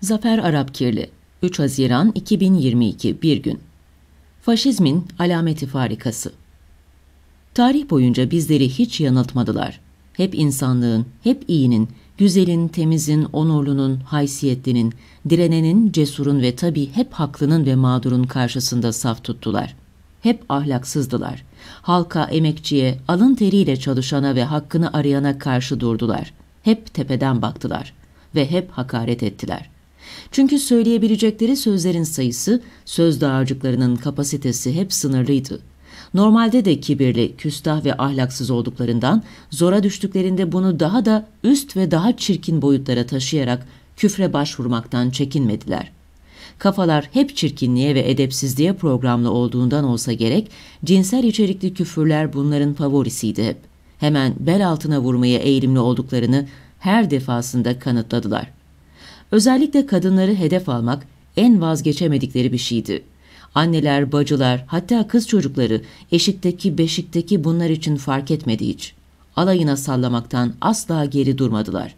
Zafer Arapkirli 3 Haziran 2022 Bir Gün Faşizmin Alameti Farikası Tarih boyunca bizleri hiç yanıltmadılar. Hep insanlığın, hep iyinin, güzelin, temizin, onurlunun, haysiyetlinin, direnenin, cesurun ve tabi hep haklının ve mağdurun karşısında saf tuttular. Hep ahlaksızdılar. Halka, emekçiye, alın teriyle çalışana ve hakkını arayana karşı durdular. Hep tepeden baktılar ve hep hakaret ettiler.'' Çünkü söyleyebilecekleri sözlerin sayısı, söz dağarcıklarının kapasitesi hep sınırlıydı. Normalde de kibirli, küstah ve ahlaksız olduklarından zora düştüklerinde bunu daha da üst ve daha çirkin boyutlara taşıyarak küfre başvurmaktan çekinmediler. Kafalar hep çirkinliğe ve edepsizliğe programlı olduğundan olsa gerek, cinsel içerikli küfürler bunların favorisiydi hep. Hemen bel altına vurmaya eğilimli olduklarını her defasında kanıtladılar. Özellikle kadınları hedef almak en vazgeçemedikleri bir şeydi. Anneler, bacılar, hatta kız çocukları eşikteki beşikteki bunlar için fark etmedi hiç. Alayına sallamaktan asla geri durmadılar.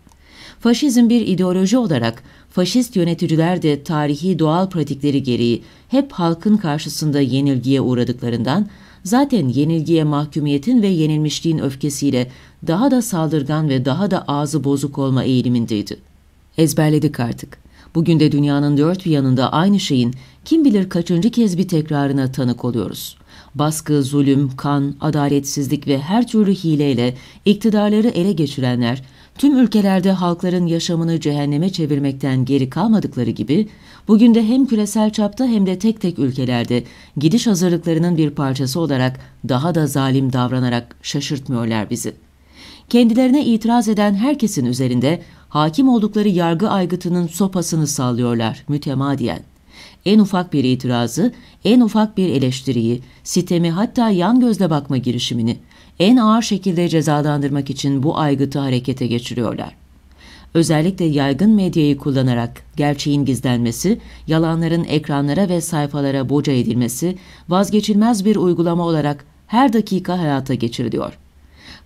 Faşizm bir ideoloji olarak faşist yöneticiler de tarihi doğal pratikleri gereği hep halkın karşısında yenilgiye uğradıklarından zaten yenilgiye mahkumiyetin ve yenilmişliğin öfkesiyle daha da saldırgan ve daha da ağzı bozuk olma eğilimindeydi. Ezberledik artık. Bugün de dünyanın dört bir yanında aynı şeyin kim bilir kaçıncı kez bir tekrarına tanık oluyoruz. Baskı, zulüm, kan, adaletsizlik ve her türlü hileyle iktidarları ele geçirenler, tüm ülkelerde halkların yaşamını cehenneme çevirmekten geri kalmadıkları gibi, bugün de hem küresel çapta hem de tek tek ülkelerde gidiş hazırlıklarının bir parçası olarak daha da zalim davranarak şaşırtmıyorlar bizi.'' Kendilerine itiraz eden herkesin üzerinde hakim oldukları yargı aygıtının sopasını sallıyorlar mütemadiyen. En ufak bir itirazı, en ufak bir eleştiriyi, sitemi hatta yan gözle bakma girişimini en ağır şekilde cezalandırmak için bu aygıtı harekete geçiriyorlar özellikle yaygın medyayı kullanarak gerçeğin gizlenmesi, yalanların ekranlara ve sayfalara boca edilmesi vazgeçilmez bir uygulama olarak her dakika hayata geçiriliyor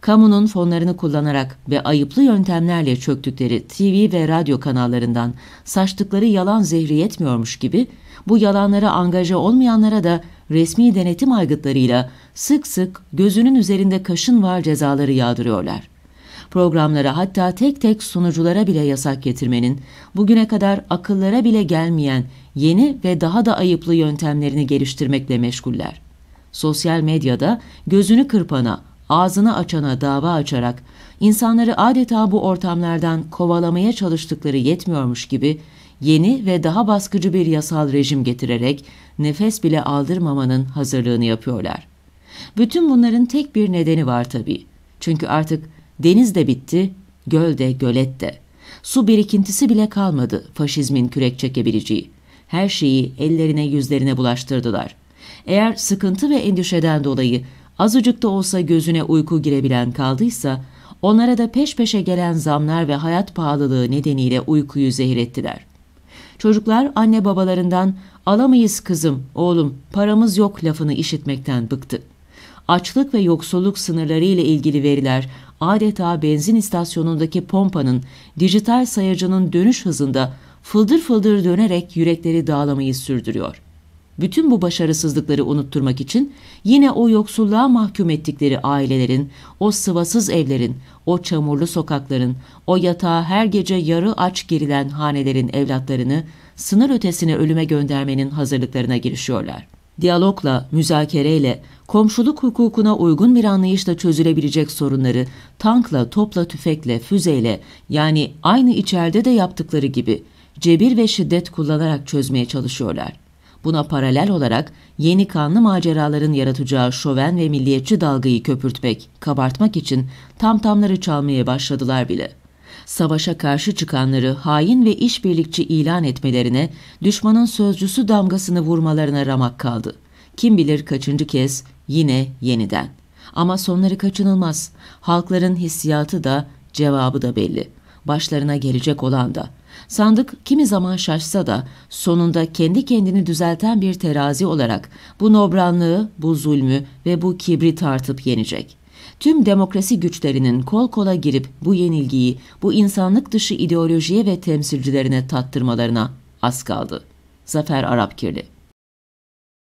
kamunun fonlarını kullanarak ve ayıplı yöntemlerle çöktükleri TV ve radyo kanallarından saçtıkları yalan zehri yetmiyormuş gibi bu yalanlara angaja olmayanlara da resmi denetim aygıtlarıyla sık sık gözünün üzerinde kaşın var cezaları yağdırıyorlar. Programlara hatta tek tek sunuculara bile yasak getirmenin, bugüne kadar akıllara bile gelmeyen yeni ve daha da ayıplı yöntemlerini geliştirmekle meşguller. Sosyal medyada gözünü kırpana, ağzını açana dava açarak insanları adeta bu ortamlardan kovalamaya çalıştıkları yetmiyormuş gibi yeni ve daha baskıcı bir yasal rejim getirerek nefes bile aldırmamanın hazırlığını yapıyorlar. Bütün bunların tek bir nedeni var tabii. Çünkü artık deniz de bitti, göl de gölet de. Su birikintisi bile kalmadı faşizmin kürek çekebileceği. Her şeyi ellerine yüzlerine bulaştırdılar. Eğer sıkıntı ve endişeden dolayı Azıcık da olsa gözüne uyku girebilen kaldıysa, onlara da peş peşe gelen zamlar ve hayat pahalılığı nedeniyle uykuyu zehir ettiler. Çocuklar anne babalarından alamayız kızım, oğlum, paramız yok lafını işitmekten bıktı. Açlık ve yoksulluk sınırları ile ilgili veriler adeta benzin istasyonundaki pompanın, dijital sayacının dönüş hızında fıldır fıldır dönerek yürekleri dağlamayı sürdürüyor. Bütün bu başarısızlıkları unutturmak için yine o yoksulluğa mahkum ettikleri ailelerin, o sıvasız evlerin, o çamurlu sokakların, o yatağa her gece yarı aç girilen hanelerin evlatlarını sınır ötesine ölüme göndermenin hazırlıklarına girişiyorlar. Diyalogla, müzakereyle, komşuluk hukukuna uygun bir anlayışla çözülebilecek sorunları tankla, topla, tüfekle, füzeyle yani aynı içeride de yaptıkları gibi cebir ve şiddet kullanarak çözmeye çalışıyorlar. Buna paralel olarak yeni kanlı maceraların yaratacağı şoven ve milliyetçi dalgayı köpürtmek, kabartmak için tam tamları çalmaya başladılar bile. Savaşa karşı çıkanları hain ve işbirlikçi ilan etmelerine, düşmanın sözcüsü damgasını vurmalarına ramak kaldı. Kim bilir kaçıncı kez yine yeniden. Ama sonları kaçınılmaz. Halkların hissiyatı da cevabı da belli. Başlarına gelecek olan da. Sandık kimi zaman şaşsa da sonunda kendi kendini düzelten bir terazi olarak bu nobranlığı, bu zulmü ve bu kibri tartıp yenecek. Tüm demokrasi güçlerinin kol kola girip bu yenilgiyi bu insanlık dışı ideolojiye ve temsilcilerine tattırmalarına az kaldı. Zafer Arapkirli